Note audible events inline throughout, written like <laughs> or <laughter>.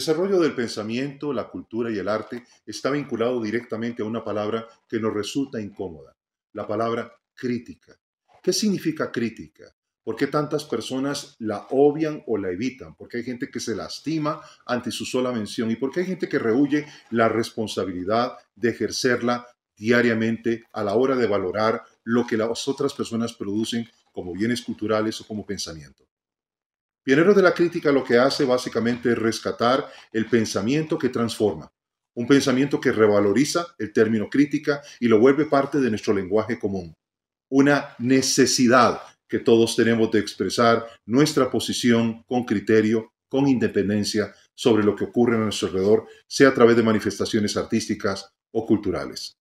desarrollo del pensamiento, la cultura y el arte está vinculado directamente a una palabra que nos resulta incómoda, la palabra crítica. ¿Qué significa crítica? ¿Por qué tantas personas la obvian o la evitan? ¿Por qué hay gente que se lastima ante su sola mención? ¿Y por qué hay gente que rehuye la responsabilidad de ejercerla diariamente a la hora de valorar lo que las otras personas producen como bienes culturales o como pensamiento? Pionero de la crítica lo que hace básicamente es rescatar el pensamiento que transforma, un pensamiento que revaloriza el término crítica y lo vuelve parte de nuestro lenguaje común, una necesidad que todos tenemos de expresar nuestra posición con criterio, con independencia sobre lo que ocurre a nuestro alrededor, sea a través de manifestaciones artísticas o culturales.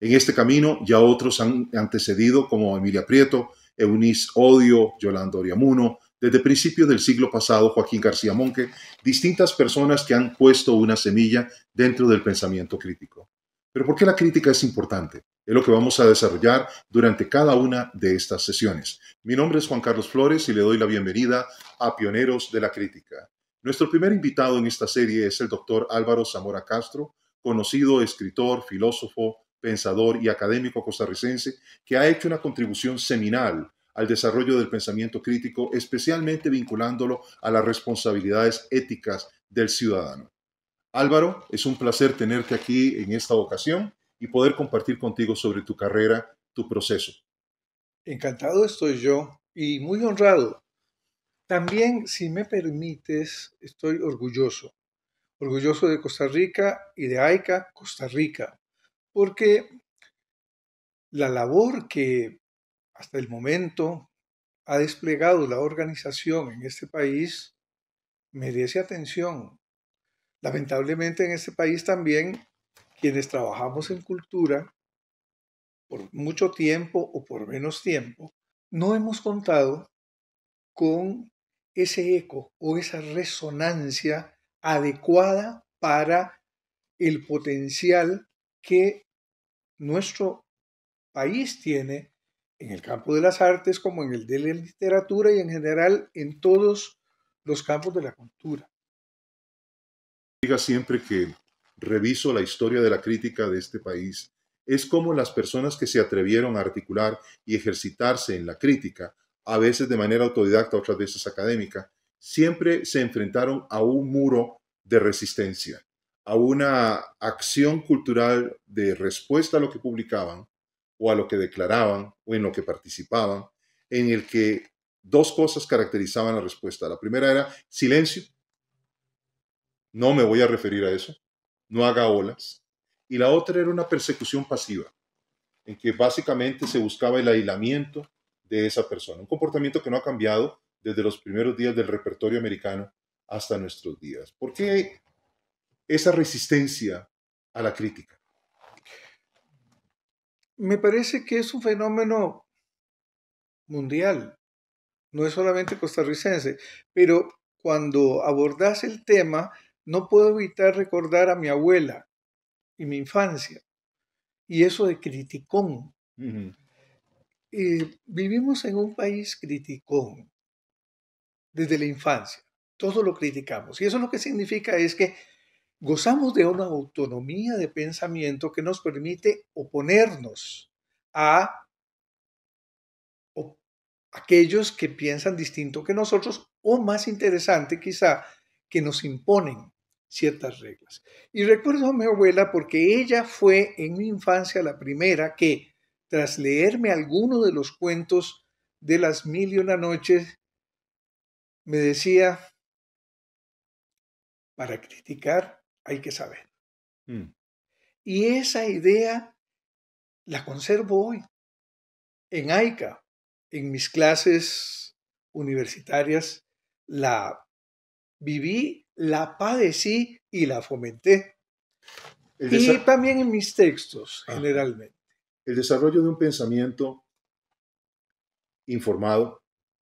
En este camino ya otros han antecedido como Emilia Prieto, Eunice Odio, Yolanda Oriamuno, desde principios del siglo pasado, Joaquín García Monque, distintas personas que han puesto una semilla dentro del pensamiento crítico. Pero ¿por qué la crítica es importante? Es lo que vamos a desarrollar durante cada una de estas sesiones. Mi nombre es Juan Carlos Flores y le doy la bienvenida a Pioneros de la Crítica. Nuestro primer invitado en esta serie es el doctor Álvaro Zamora Castro, conocido escritor, filósofo, pensador y académico costarricense, que ha hecho una contribución seminal al desarrollo del pensamiento crítico, especialmente vinculándolo a las responsabilidades éticas del ciudadano. Álvaro, es un placer tenerte aquí en esta ocasión y poder compartir contigo sobre tu carrera, tu proceso. Encantado estoy yo y muy honrado. También, si me permites, estoy orgulloso. Orgulloso de Costa Rica y de AICA Costa Rica, porque la labor que hasta el momento ha desplegado la organización en este país merece atención. Lamentablemente en este país también quienes trabajamos en cultura por mucho tiempo o por menos tiempo, no hemos contado con ese eco o esa resonancia adecuada para el potencial que nuestro país tiene en el campo de las artes como en el de la literatura y en general en todos los campos de la cultura. Diga siempre que reviso la historia de la crítica de este país es como las personas que se atrevieron a articular y ejercitarse en la crítica, a veces de manera autodidacta, otras veces académica, siempre se enfrentaron a un muro de resistencia, a una acción cultural de respuesta a lo que publicaban o a lo que declaraban o en lo que participaban, en el que dos cosas caracterizaban la respuesta. La primera era silencio, no me voy a referir a eso, no haga olas. Y la otra era una persecución pasiva, en que básicamente se buscaba el aislamiento de esa persona, un comportamiento que no ha cambiado desde los primeros días del repertorio americano hasta nuestros días. ¿Por qué esa resistencia a la crítica? me parece que es un fenómeno mundial, no es solamente costarricense, pero cuando abordas el tema, no puedo evitar recordar a mi abuela y mi infancia, y eso de criticón. Eh, vivimos en un país criticón desde la infancia, todos lo criticamos, y eso lo que significa es que Gozamos de una autonomía de pensamiento que nos permite oponernos a aquellos que piensan distinto que nosotros o más interesante quizá, que nos imponen ciertas reglas. Y recuerdo a mi abuela porque ella fue en mi infancia la primera que, tras leerme alguno de los cuentos de las mil y una noches, me decía, para criticar hay que saber. Mm. Y esa idea la conservo hoy. En AICA, en mis clases universitarias, la viví, la padecí y la fomenté. Y también en mis textos, generalmente. El desarrollo de un pensamiento informado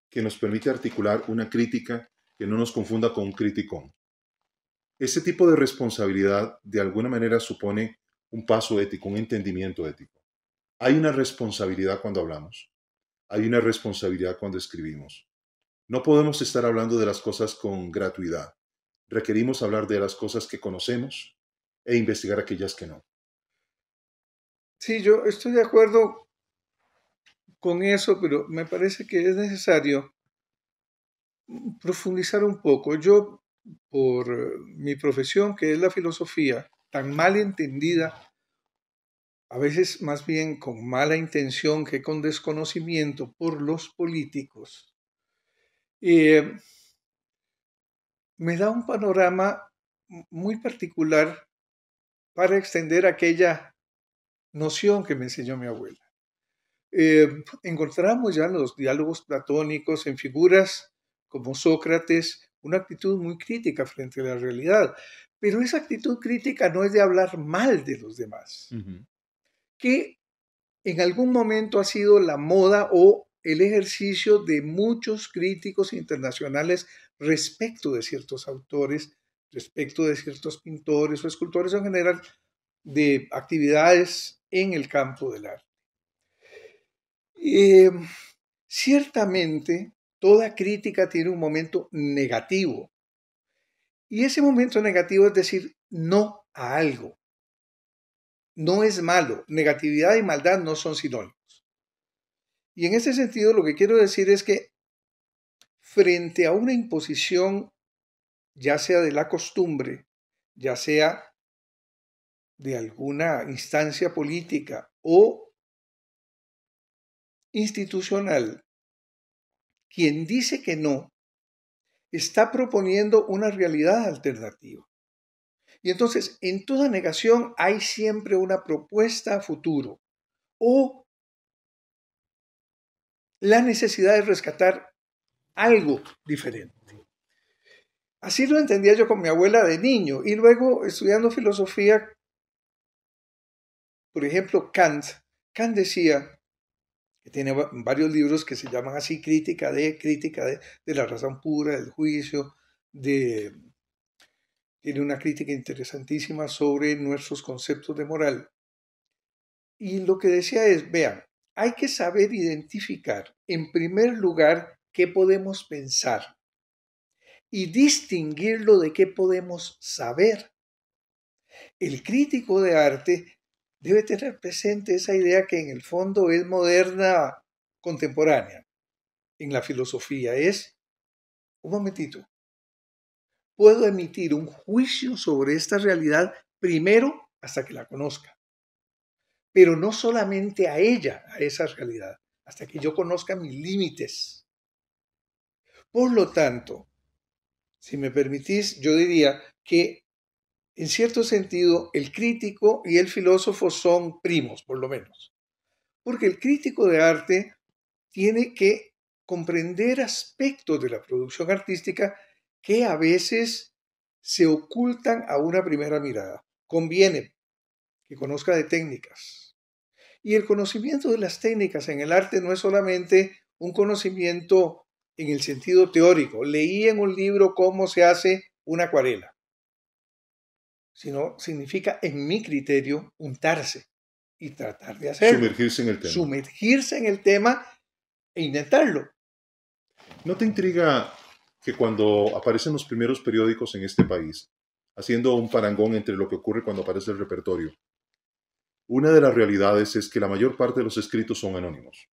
que nos permite articular una crítica que no nos confunda con un criticón. Ese tipo de responsabilidad de alguna manera supone un paso ético, un entendimiento ético. Hay una responsabilidad cuando hablamos, hay una responsabilidad cuando escribimos. No podemos estar hablando de las cosas con gratuidad. Requerimos hablar de las cosas que conocemos e investigar aquellas que no. Sí, yo estoy de acuerdo con eso, pero me parece que es necesario profundizar un poco. Yo por eh, mi profesión, que es la filosofía, tan mal entendida, a veces más bien con mala intención que con desconocimiento por los políticos, eh, me da un panorama muy particular para extender aquella noción que me enseñó mi abuela. Eh, encontramos ya los diálogos platónicos, en figuras como Sócrates, una actitud muy crítica frente a la realidad. Pero esa actitud crítica no es de hablar mal de los demás, que en algún momento ha sido la moda o el ejercicio de muchos críticos internacionales respecto de ciertos autores, respecto de ciertos pintores o escultores en general, de actividades en el campo del arte. Em, ciertamente, toda crítica tiene un momento negativo. Y ese momento negativo es decir no a algo. No es malo. Negatividad y maldad no son sinónimos. Y en ese sentido lo que quiero decir es que frente a una imposición, ya sea de la costumbre, ya sea de alguna instancia política o institucional, quien dice que no está proponiendo una realidad alternativa. Y entonces, en toda negación hay siempre una propuesta a futuro o la necesidad de rescatar algo diferente. Así lo entendía yo con mi abuela de niño y luego estudiando filosofía, por ejemplo, Kant. Kant decía, tiene varios libros que se llaman así, Crítica de, Crítica de, la razón pura, del juicio, de, tiene una crítica interesantísima sobre nuestros conceptos de moral. Y lo que decía es, vean, hay que saber identificar, en primer lugar, qué podemos pensar y distinguirlo de qué podemos saber. El crítico de arte debe tener presente esa idea que en el fondo es moderna, contemporánea, en la filosofía. Es, un momentito, puedo emitir un juicio sobre esta realidad primero hasta que la conozca, pero no solamente a ella, a esa realidad, hasta que yo conozca mis límites. Por lo tanto, si me permitís, yo diría que en cierto sentido, el crítico y el filósofo son primos, por lo menos, porque el crítico de arte tiene que comprender aspectos de la producción artística que a veces se ocultan a una primera mirada. Conviene que conozca de técnicas. Y el conocimiento de las técnicas en el arte no es solamente un conocimiento en el sentido teórico. Leí en un libro cómo se hace una acuarela sino significa, en mi criterio, untarse y tratar de hacer Sumergirse en el tema. Sumergirse en el tema e intentarlo. ¿No te intriga que cuando aparecen los primeros periódicos en este país, haciendo un parangón entre lo que ocurre cuando aparece el repertorio, una de las realidades es que la mayor parte de los escritos son anónimos?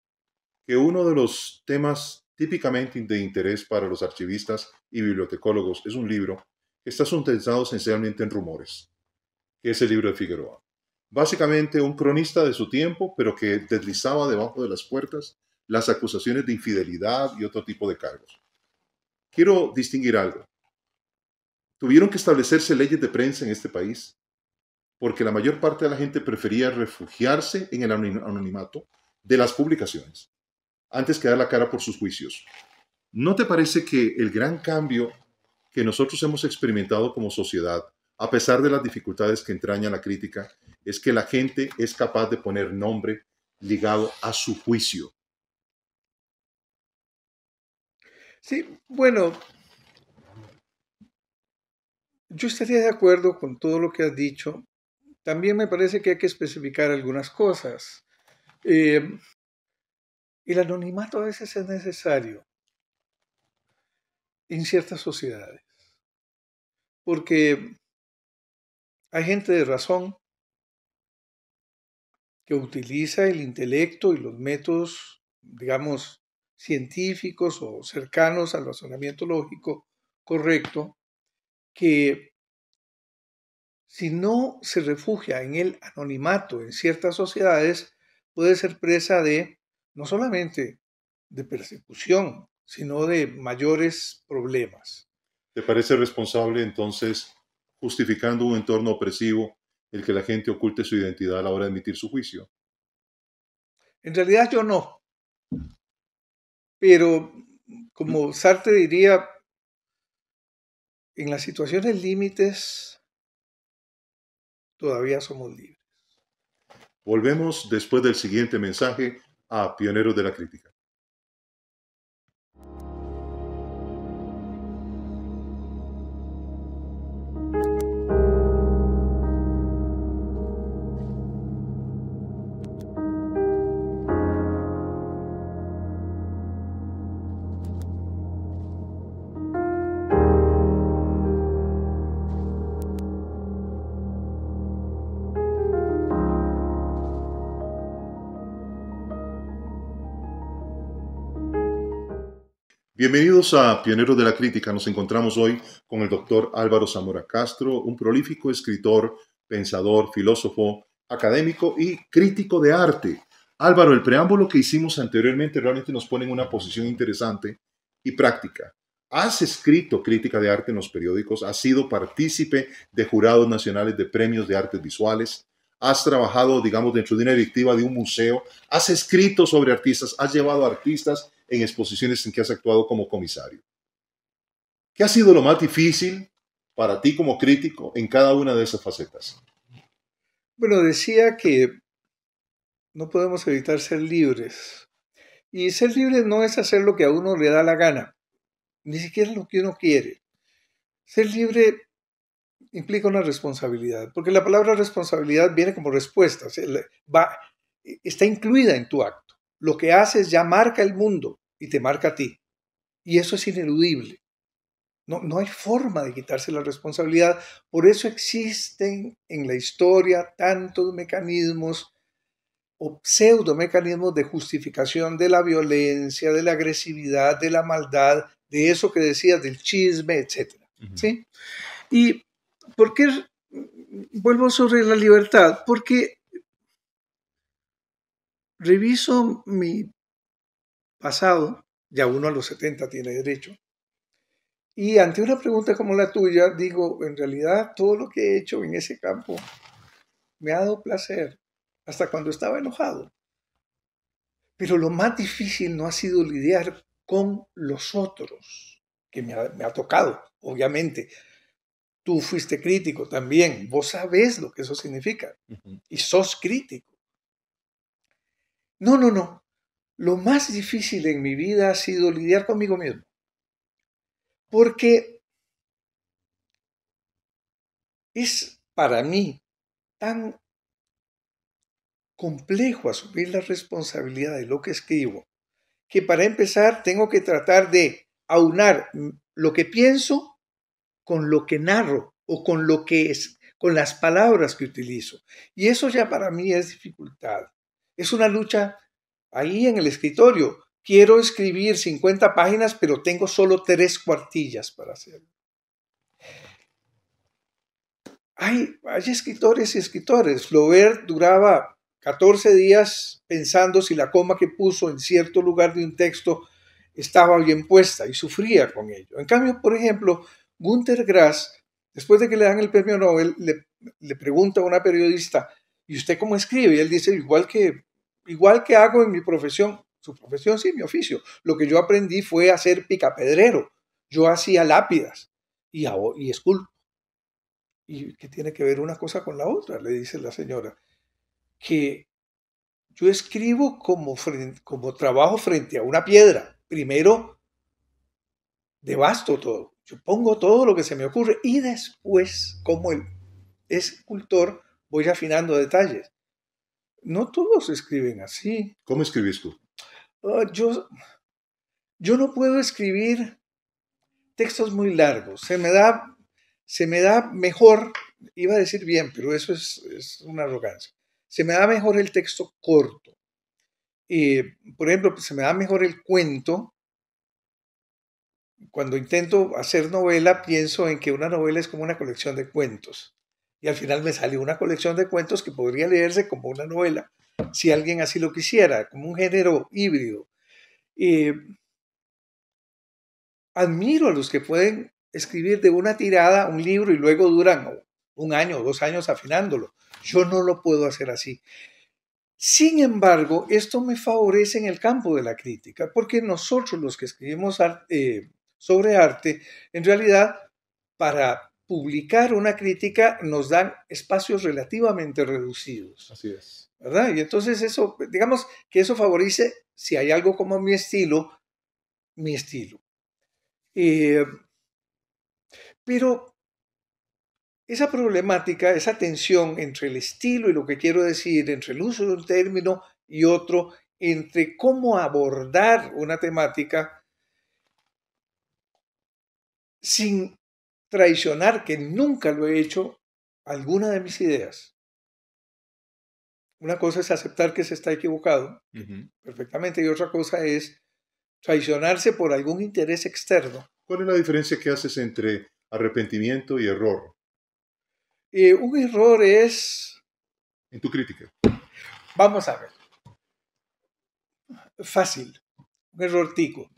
Que uno de los temas típicamente de interés para los archivistas y bibliotecólogos es un libro está sustentado esencialmente en rumores, que es el libro de Figueroa. Básicamente un cronista de su tiempo, pero que deslizaba debajo de las puertas las acusaciones de infidelidad y otro tipo de cargos. Quiero distinguir algo. Tuvieron que establecerse leyes de prensa en este país porque la mayor parte de la gente prefería refugiarse en el anonimato de las publicaciones antes que dar la cara por sus juicios. ¿No te parece que el gran cambio que nosotros hemos experimentado como sociedad, a pesar de las dificultades que entraña la crítica, es que la gente es capaz de poner nombre ligado a su juicio. Sí, bueno, yo estaría de acuerdo con todo lo que has dicho. También me parece que hay que especificar algunas cosas. Eh, el anonimato a veces es necesario en ciertas sociedades. Porque hay gente de razón que utiliza el intelecto y los métodos, digamos, científicos o cercanos al razonamiento lógico correcto, que si no se refugia en el anonimato en ciertas sociedades, puede ser presa de no solamente de persecución, sino de mayores problemas. ¿Te parece responsable entonces, justificando un entorno opresivo, el que la gente oculte su identidad a la hora de emitir su juicio? En realidad yo no. Pero como Sartre diría, en las situaciones límites todavía somos libres. Volvemos después del siguiente mensaje a Pioneros de la Crítica. Bienvenidos a Pioneros de la Crítica. Nos encontramos hoy con el doctor Álvaro Zamora Castro, un prolífico escritor, pensador, filósofo, académico y crítico de arte. Álvaro, el preámbulo que hicimos anteriormente realmente nos pone en una posición interesante y práctica. Has escrito crítica de arte en los periódicos, has sido partícipe de jurados nacionales de premios de artes visuales, has trabajado, digamos, dentro de una directiva de un museo, has escrito sobre artistas, has llevado artistas en exposiciones en que has actuado como comisario. ¿Qué ha sido lo más difícil para ti como crítico en cada una de esas facetas? Bueno, decía que no podemos evitar ser libres. Y ser libre no es hacer lo que a uno le da la gana, ni siquiera lo que uno quiere. Ser libre implica una responsabilidad, porque la palabra responsabilidad viene como respuesta, va, está incluida en tu acto. Lo que haces ya marca el mundo y te marca a ti. Y eso es ineludible. No, no hay forma de quitarse la responsabilidad. Por eso existen en la historia tantos mecanismos o pseudo-mecanismos de justificación de la violencia, de la agresividad, de la maldad, de eso que decías, del chisme, etc. ¿Sí? ¿Y por qué vuelvo sobre la libertad? Porque reviso mi pasado, ya uno a los 70 tiene derecho. Y ante una pregunta como la tuya, digo, en realidad todo lo que he hecho en ese campo me ha dado placer, hasta cuando estaba enojado. Pero lo más difícil no ha sido lidiar con los otros, que me ha, tocado, obviamente. Tú fuiste crítico también, vos sabés lo que eso significa, y sos crítico. No, no, no, lo más difícil en mi vida ha sido lidiar conmigo mismo. Porque es para mí tan complejo asumir la responsabilidad de lo que escribo, que para empezar tengo que tratar de aunar lo que pienso con lo que narro o con lo que es con las palabras que utilizo. Y eso ya para mí es dificultad. Es una lucha ahí en el escritorio. Quiero escribir 50 páginas, pero tengo solo tres cuartillas para hacerlo. Hay, escritores y escritores. Flaubert duraba 14 días pensando si la coma que puso en cierto lugar de un texto estaba bien puesta y sufría con ello. En cambio, por ejemplo, Günter Grass, después de que le dan el premio Nobel, le, le pregunta a una periodista, ¿y usted cómo escribe? Y él dice, igual que igual que hago en mi profesión, su profesión sí, mi oficio, lo que yo aprendí fue a hacer picapedrero. Yo hacía lápidas y, y esculpo. ¿Y qué tiene que ver una cosa con la otra? Le dice la señora. Que yo escribo como, como trabajo frente a una piedra. Primero, devasto todo. Yo pongo todo lo que se me ocurre y después, como el escultor, voy afinando detalles. No todos escriben así. ¿Cómo escribes tú? Ah, yo, no puedo escribir textos muy largos. Se me da, se me da mejor, iba a decir bien, pero eso es, una arrogancia. Se me da mejor el texto corto. Y, por ejemplo, se me da mejor el cuento. Cuando intento hacer novela, pienso en que una novela es como una colección de cuentos y al final me salió una colección de cuentos que podría leerse como una novela, si alguien así lo quisiera, como un género híbrido. Eh, admiro a los que pueden escribir de una tirada un libro y luego duran un año o dos años afinándolo. Yo no lo puedo hacer así. Sin embargo, esto me favorece en el campo de la crítica, porque nosotros los que escribimos eh, sobre arte, en realidad, para publicar una crítica nos dan espacios relativamente reducidos. Así es. ¿Verdad? Y entonces eso, digamos que eso favorece, si hay algo como mi estilo, mi estilo. Eh, pero esa problemática, esa tensión entre el estilo y lo que quiero decir, entre el uso de un término y otro, entre cómo abordar una temática sin traicionar, que nunca lo he hecho, alguna de mis ideas. Una cosa es aceptar que se está equivocado, perfectamente, y otra cosa es traicionarse por algún interés externo. ¿Cuál es la diferencia que haces entre arrepentimiento y error? Eh, un error es... En tu crítica. Vamos a ver. Fácil. Un error tico.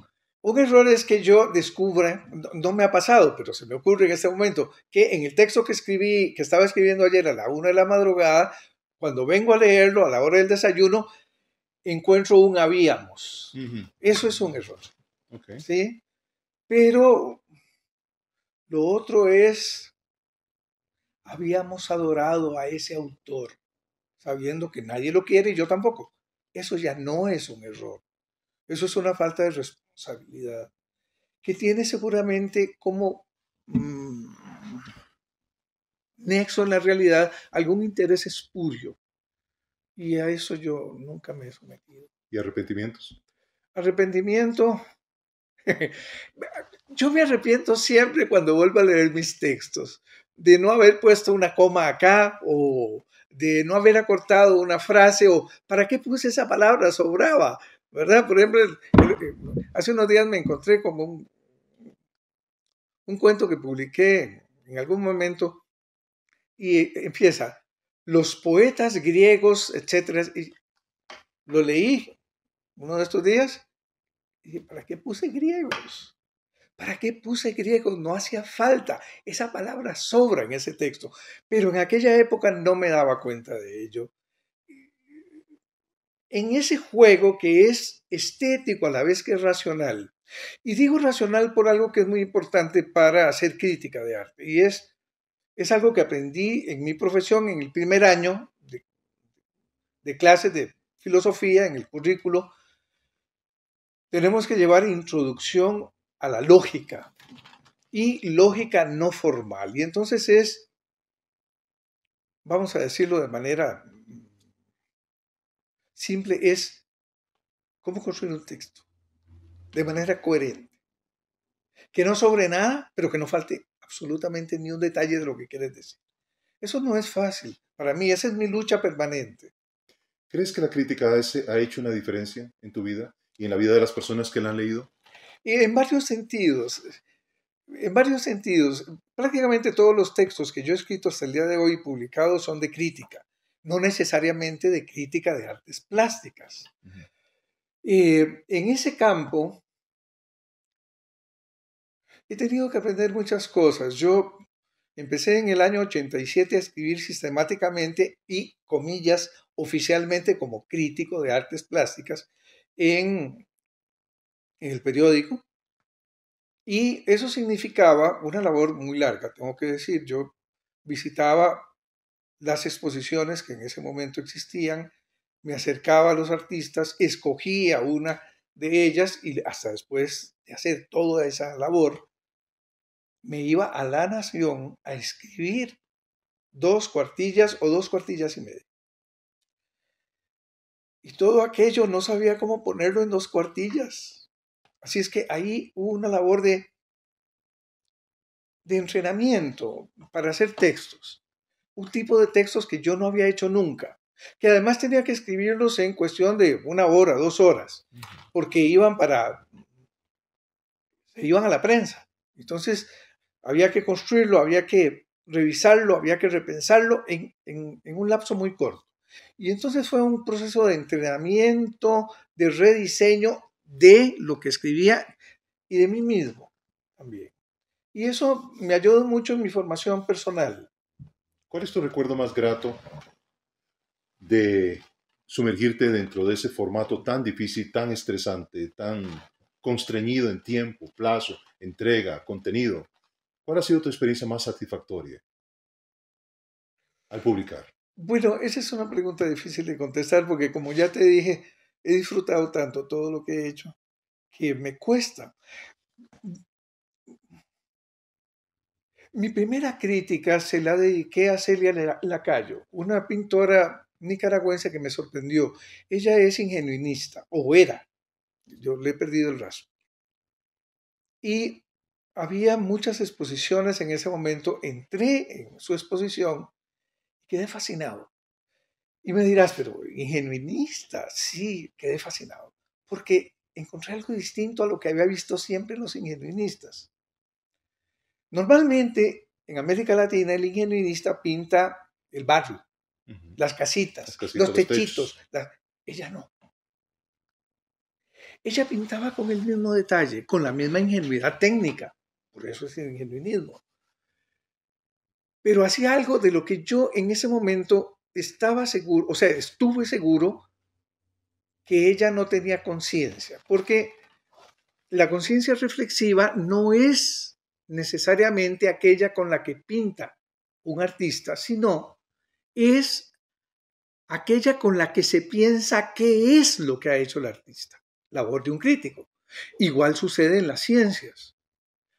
Un error es que yo descubra, no me ha pasado, pero se me ocurre en este momento, que en el texto que escribí, que estaba escribiendo ayer a la una de la madrugada, cuando vengo a leerlo a la hora del desayuno, encuentro un habíamos. Eso es un error. ¿sí? Pero lo otro es, habíamos adorado a ese autor, sabiendo que nadie lo quiere y yo tampoco. Eso ya no es un error. Eso es una falta de respeto responsabilidad que tiene seguramente como mm, nexo en la realidad algún interés espurio. Y a eso yo nunca me he sometido. ¿Y arrepentimientos? Arrepentimiento. <laughs> yo me arrepiento siempre cuando vuelvo a leer mis textos de no haber puesto una coma acá o de no haber acortado una frase o para qué puse esa palabra, sobraba, ¿verdad? Por ejemplo, Hace unos días me encontré con un, un cuento que publiqué en algún momento y empieza, los poetas griegos, etcétera. Y lo leí uno de estos días y dije, ¿para qué puse griegos? ¿Para qué puse griegos? No hacía falta. Esa palabra sobra en ese texto. Pero en aquella época no me daba cuenta de ello en ese juego que es estético a la vez que es racional. Y digo racional por algo que es muy importante para hacer crítica de arte, y es, es algo que aprendí en mi profesión en el primer año de, de clases de filosofía, en el currículo. Tenemos que llevar introducción a la lógica y lógica no formal. Y entonces es, vamos a decirlo de manera simple es cómo construir un texto de manera coherente. Que no sobre nada, pero que no falte absolutamente ni un detalle de lo que quieres decir. Eso no es fácil. Para mí, esa es mi lucha permanente. ¿Crees que la crítica ha hecho una diferencia en tu vida y en la vida de las personas que la han leído? En varios sentidos. En varios sentidos. Prácticamente todos los textos que yo he escrito hasta el día de hoy publicados son de crítica no necesariamente de crítica de artes plásticas. Eh, en ese campo he tenido que aprender muchas cosas. Yo empecé en el año 87 a escribir sistemáticamente y, comillas, oficialmente como crítico de artes plásticas en, en el periódico. Y eso significaba una labor muy larga, tengo que decir. Yo visitaba las exposiciones que en ese momento existían, me acercaba a los artistas, escogía una de ellas y hasta después de hacer toda esa labor, me iba a la nación a escribir dos cuartillas o dos cuartillas y media. Y todo aquello no sabía cómo ponerlo en dos cuartillas. Así es que ahí hubo una labor de, de entrenamiento para hacer textos un tipo de textos que yo no había hecho nunca, que además tenía que escribirlos en cuestión de una hora, dos horas, porque iban para, iban a la prensa. Entonces, había que construirlo, había que revisarlo, había que repensarlo en un lapso muy corto. Y entonces fue un proceso de entrenamiento, de rediseño de lo que escribía y de mí mismo también. Y eso me ayudó mucho en mi formación personal. ¿Cuál es tu recuerdo más grato de sumergirte dentro de ese formato tan difícil, tan estresante, tan constreñido en tiempo, plazo, entrega, contenido? ¿Cuál ha sido tu experiencia más satisfactoria al publicar? Bueno, esa es una pregunta difícil de contestar porque como ya te dije, he disfrutado tanto todo lo que he hecho que me cuesta. Mi primera crítica se la dediqué a Celia Lacayo, una pintora nicaragüense que me sorprendió. Ella es ingenuinista, o era. Yo le he perdido el rastro. Y había muchas exposiciones en ese momento. Entré en su exposición y quedé fascinado. Y me dirás, pero ingenuinista, sí, quedé fascinado. Porque encontré algo distinto a lo que había visto siempre los ingenuinistas. Normalmente en América Latina el ingenierista pinta el barrio, las casitas, los techitos. Ella no. Ella pintaba con el mismo detalle, con la misma ingenuidad técnica. Por eso es el ingenuinismo. Pero hacía algo de lo que yo en ese momento estaba seguro, o sea, estuve seguro que ella no tenía conciencia, porque la conciencia reflexiva no es necesariamente aquella con la que pinta un artista, sino es aquella con la que se piensa qué es lo que ha hecho el artista, labor de un crítico. Igual sucede en las ciencias.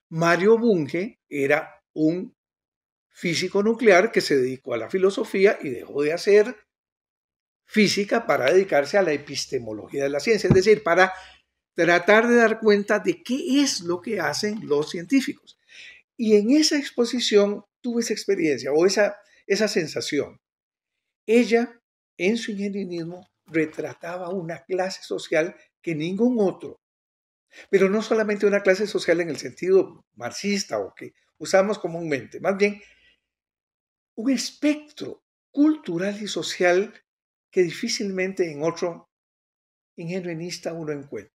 Mario Bunge era un físico nuclear que se dedicó a la filosofía y dejó de hacer física para dedicarse a la epistemología de la ciencia, es decir, para tratar de dar cuenta de qué es lo que hacen los científicos. Y en esa exposición tuve esa experiencia o esa, esa sensación. Ella, en su ingenuismo retrataba una clase social que ningún otro, pero no solamente una clase social en el sentido marxista o que usamos comúnmente, más bien un espectro cultural y social que difícilmente en otro ingenuinista uno encuentra.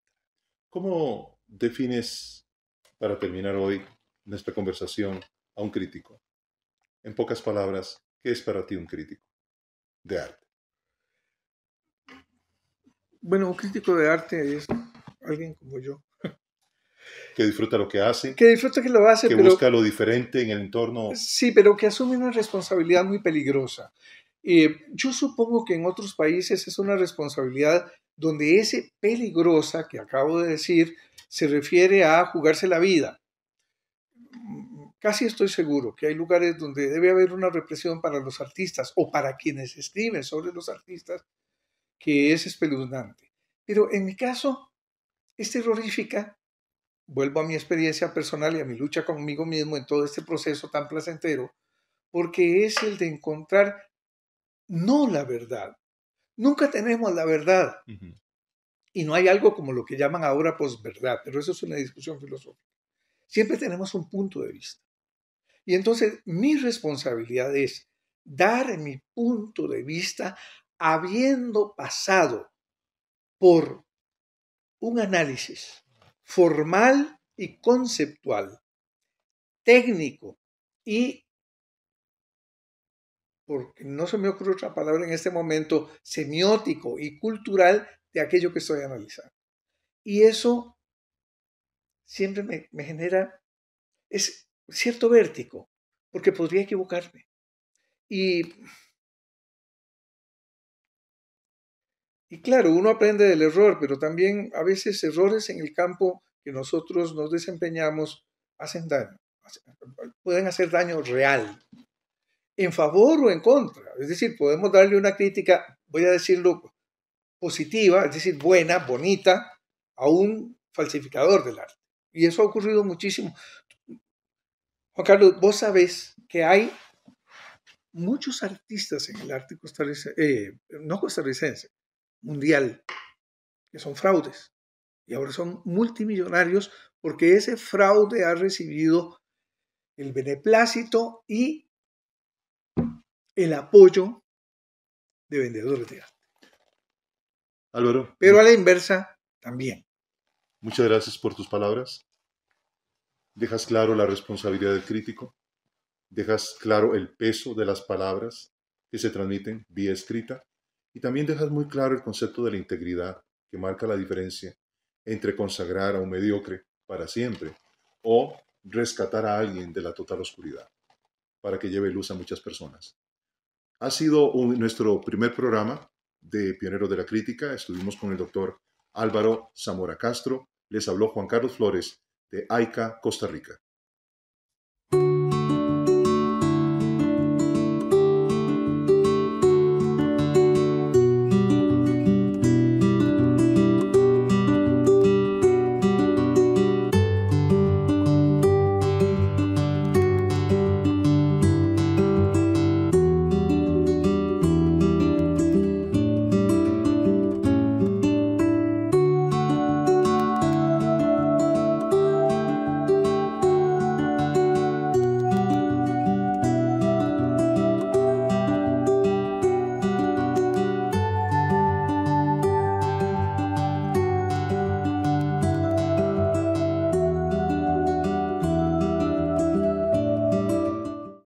¿Cómo defines, para terminar hoy, nuestra conversación a un crítico. En pocas palabras, ¿qué es para ti un crítico de arte? Bueno, un crítico de arte es alguien como yo. Que disfruta lo que hace. Que disfruta que lo hace. Que busca lo diferente en el entorno. Sí, pero que asume una responsabilidad muy peligrosa. Eh, yo supongo que en otros países es una responsabilidad donde ese peligrosa que acabo de decir se refiere a jugarse la vida, Casi estoy seguro que hay lugares donde debe haber una represión para los artistas o para quienes escriben sobre los artistas que es espeluznante. Pero en mi caso, es terrorífica. Vuelvo a mi experiencia personal y a mi lucha conmigo mismo en todo este proceso tan placentero, porque es el de encontrar no la verdad. Nunca tenemos la verdad. Y no hay algo como lo que llaman ahora posverdad, pero eso es una discusión filosófica. Siempre tenemos un punto de vista. Y entonces mi responsabilidad es dar mi punto de vista habiendo pasado por un análisis formal y conceptual, técnico y, porque no se me ocurre otra palabra en este momento, semiótico y cultural de aquello que estoy analizando. Y eso siempre me, me genera, es cierto vértigo, porque podría equivocarme. Y, y claro, uno aprende del error, pero también a veces errores en el campo que nosotros nos desempeñamos hacen daño, pueden hacer daño real, en favor o en contra. Es decir, podemos darle una crítica, voy a decirlo, positiva, es decir, buena, bonita, a un falsificador del arte. Y eso ha ocurrido muchísimo. Juan Carlos, vos sabés que hay muchos artistas en el arte costarricense, eh, no costarricense, mundial, que son fraudes. Y ahora son multimillonarios porque ese fraude ha recibido el beneplácito y el apoyo de vendedores de arte. Álvaro. Pero a la inversa también. Muchas gracias por tus palabras dejas claro la responsabilidad del crítico, dejas claro el peso de las palabras que se transmiten vía escrita y también dejas muy claro el concepto de la integridad que marca la diferencia entre consagrar a un mediocre para siempre o rescatar a alguien de la total oscuridad para que lleve luz a muchas personas. Ha sido nuestro primer programa de Pionero de la Crítica. Estuvimos con el doctor Álvaro Zamora Castro. Les habló Juan Carlos Flores de AICA Costa Rica.